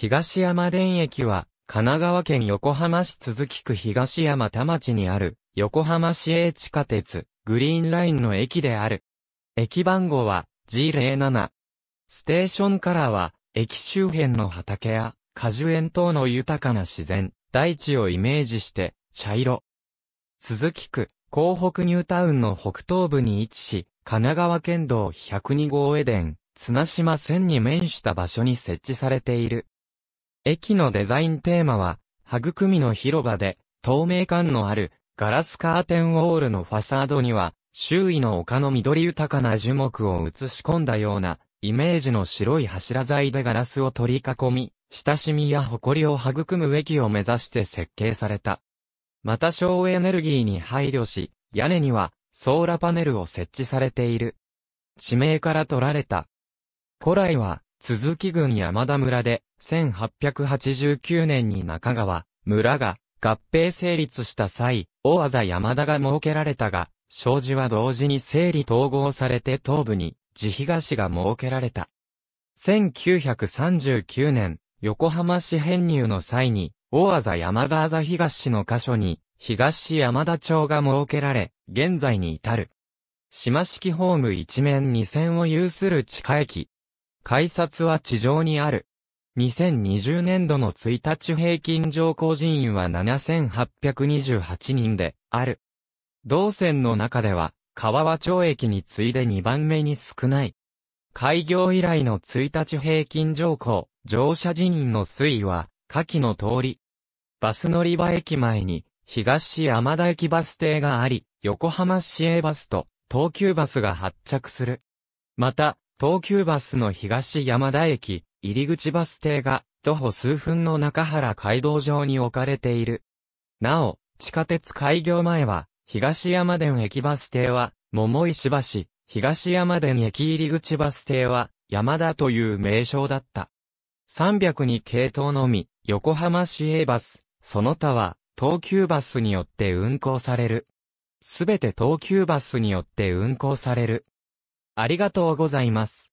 東山田駅は、神奈川県横浜市都筑区東山田町にある、横浜市営地下鉄、グリーンラインの駅である。駅番号は、G07。ステーションカラーは、駅周辺の畑や、果樹園等の豊かな自然、大地をイメージして、茶色。鈴木区、港北ニュータウンの北東部に位置し、神奈川県道102号江電、綱島線に面した場所に設置されている、駅のデザインテーマは、育みの広場で、透明感のある、ガラスカーテンウォールのファサードには、周囲の丘の緑豊かな樹木を映し込んだような、イメージの白い柱材でガラスを取り囲み、親しみや誇りを育む駅を目指して設計された。また省エネルギーに配慮し、屋根にはソーラパネルを設置されている。地名から取られた。古来は鈴木郡山田村で、1889年に中川、村が合併成立した際、大和田山田が設けられたが、障子は同時に整理統合されて東部に、地東が設けられた。1939年、横浜市編入の際に、大和田山田あざ東の箇所に、東山田町が設けられ、現在に至る。島式ホーム一面二線を有する地下駅、改札は地上にある。2020年度の1日平均乗降人員は7828人である。同線の中では、川和町駅に次いで2番目に少ない。開業以来の1日平均乗降、乗車人員の推移は、下記の通り。バス乗り場駅前に、東山田駅バス停があり、横浜市営バスと東急バスが発着する。また、東急バスの東山田駅、入口バス停が、徒歩数分の中原街道上に置かれている。なお、地下鉄開業前は、東山田駅バス停は、桃石橋、東山田駅入口バス停は、山田という名称だった。302系統のみ、横浜市営バス、その他は、東急バスによって運行される。すべて東急バスによって運行される。ありがとうございます。